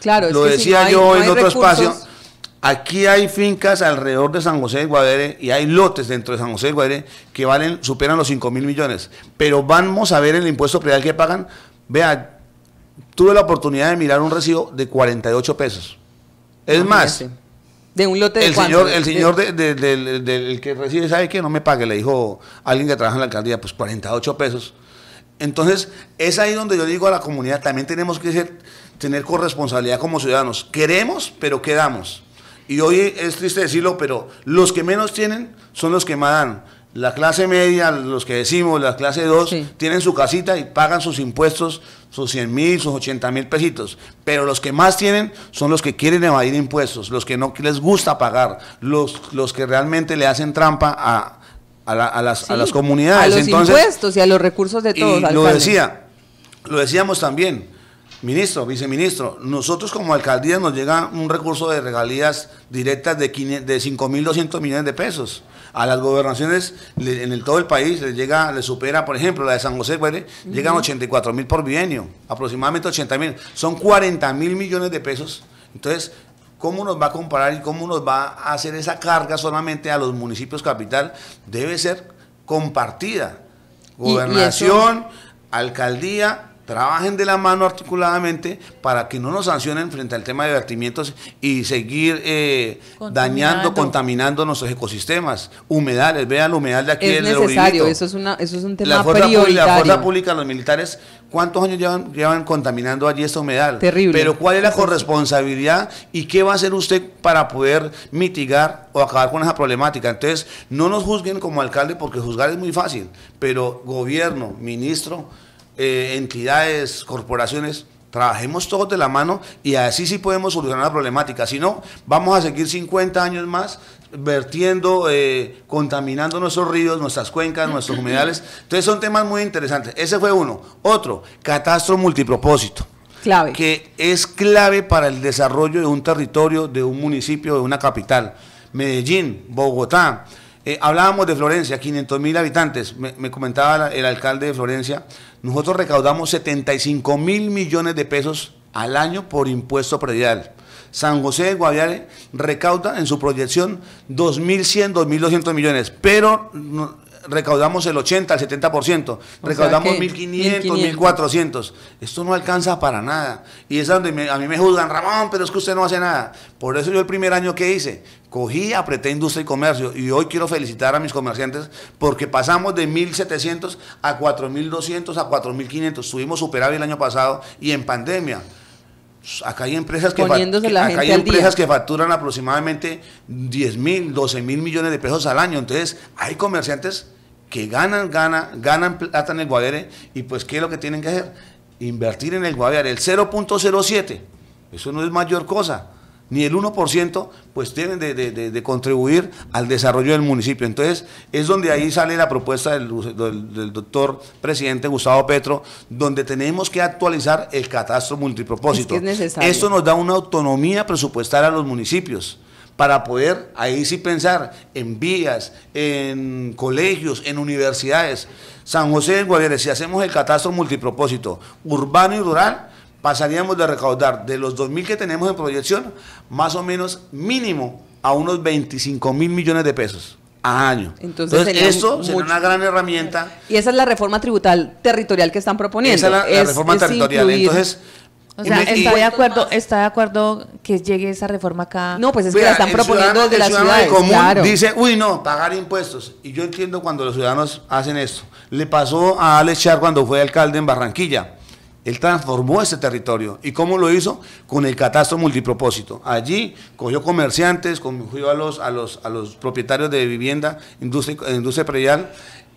Claro, lo decía yo en otro espacio. Aquí hay fincas alrededor de San José de Guadere y hay lotes dentro de San José de Guadalajara que valen, superan los 5 mil millones. Pero vamos a ver el impuesto predial que pagan. Vea, tuve la oportunidad de mirar un recibo de 48 pesos. Es más, de un lote de el señor, el señor del que recibe, ¿sabe que No me pague, le dijo alguien que trabaja en la alcaldía, pues 48 pesos. Entonces, es ahí donde yo digo a la comunidad, también tenemos que ser, tener corresponsabilidad como ciudadanos. Queremos, pero quedamos. Y hoy es triste decirlo, pero los que menos tienen son los que más dan. La clase media, los que decimos, la clase 2, tienen su casita y pagan sus impuestos, sus 100 mil, sus 80 mil pesitos. Pero los que más tienen son los que quieren evadir impuestos, los que no les gusta pagar, los, los que realmente le hacen trampa a, a, a, las, a las, comunidades. A los impuestos y a los recursos de todos. lo decía, lo decíamos también, ministro, viceministro, nosotros como alcaldía nos llega un recurso de regalías directas de, 5.200 millones de pesos. A las gobernaciones en el, todo el país les llega, les supera, por ejemplo, la de San José, llegan uh 84 mil por bienio, aproximadamente 80 mil. Son 40 mil millones de pesos. Entonces, ¿Cómo nos va a comparar y cómo nos va a hacer esa carga solamente a los municipios capital? Debe ser compartida. Gobernación, alcaldía trabajen de la mano articuladamente para que no nos sancionen frente al tema de vertimientos y seguir eh, dañando, contaminando nuestros ecosistemas, humedales, vean la humedad de aquí es necesario, eso es, una, eso es un tema la prioritario. la fuerza pública, los militares, ¿cuántos años llevan, llevan contaminando allí esta humedad? Terrible. Pero ¿cuál es la corresponsabilidad y qué va a hacer usted para poder mitigar o acabar con esa problemática? Entonces, no nos juzguen como alcalde porque juzgar es muy fácil, pero gobierno, ministro, eh, entidades, corporaciones, trabajemos todos de la mano y así sí podemos solucionar la problemática. Si no, vamos a seguir 50 años más vertiendo, eh, contaminando nuestros ríos, nuestras cuencas, nuestros humedales. Entonces son temas muy interesantes. Ese fue uno. Otro, catastro multipropósito. Clave. Que es clave para el desarrollo de un territorio, de un municipio, de una capital. Medellín, Bogotá. Eh, hablábamos de Florencia, 500 mil habitantes. Me, comentaba el alcalde de Florencia, nosotros recaudamos 75 mil millones de pesos al año por impuesto predial. San José de Guaviare recauda en su proyección 2.100, 2.200 millones, pero recaudamos el 80, el 70%, recaudamos 1.500, 1.400. Esto no alcanza para nada. Y es donde a mí me juzgan, Ramón, pero es que usted no hace nada. Por eso yo el primer año que hice, cogí, apreté industria y comercio. Y hoy quiero felicitar a mis comerciantes porque pasamos de 1.700 a 4.200 a 4.500. Subimos superávit el año pasado y en pandemia acá hay empresas que, que facturan aproximadamente 10.000, 12.000 millones de pesos al año. Entonces, hay comerciantes que ganan, ganan, ganan plata en el Guadere, y pues ¿qué es lo que tienen que hacer? Invertir en el Guaviare, el 0.07, eso no es mayor cosa, ni el 1%, pues tienen de, de, de, contribuir al desarrollo del municipio. Entonces es donde ahí sale la propuesta del, doctor presidente Gustavo Petro, donde tenemos que actualizar el catastro multipropósito. eso Esto nos da una autonomía presupuestaria a los municipios para poder ahí sí pensar en vías, en colegios, en universidades. San José de Guaviare, si hacemos el catastro multipropósito urbano y rural, pasaríamos de recaudar de los 2.000 que tenemos en proyección, más o menos mínimo a unos 25 mil millones de pesos a año. Entonces, eso sería una gran herramienta. Y esa es la reforma tributal territorial que están proponiendo. Esa es la, reforma territorial. Entonces, o sea, está de acuerdo, está de acuerdo que llegue esa reforma acá. No, pues es que la están proponiendo desde las ciudades. común dice, uy, no, pagar impuestos. Y yo entiendo cuando los ciudadanos hacen esto. Le pasó a Alex Char cuando fue alcalde en Barranquilla. Él transformó ese territorio. ¿Y cómo lo hizo? Con el catastro multipropósito. Allí cogió comerciantes, cogió a los, a los, a los propietarios de vivienda, industria, industria predial,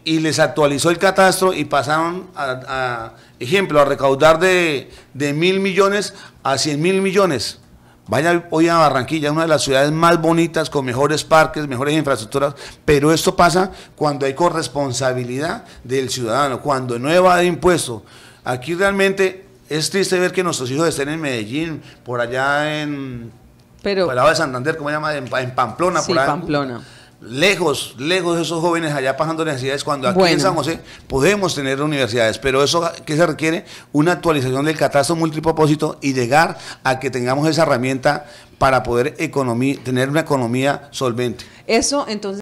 y les actualizó el catastro y pasaron a, ejemplo, a recaudar de, de, mil millones a cien mil millones. Vaya hoy a Barranquilla, una de las ciudades más bonitas, con mejores parques, mejores infraestructuras, pero esto pasa cuando hay corresponsabilidad del ciudadano, cuando no evade impuestos. Aquí realmente es triste ver que nuestros hijos estén en Medellín, por allá en... Pero, por lado de Santander, ¿cómo se llama? En, Pamplona. por allá Pamplona lejos, lejos de esos jóvenes allá pasando necesidades, cuando aquí en San José podemos tener universidades, pero eso que se requiere una actualización del catastro multipropósito y llegar a que tengamos esa herramienta para poder tener una economía solvente. Eso entonces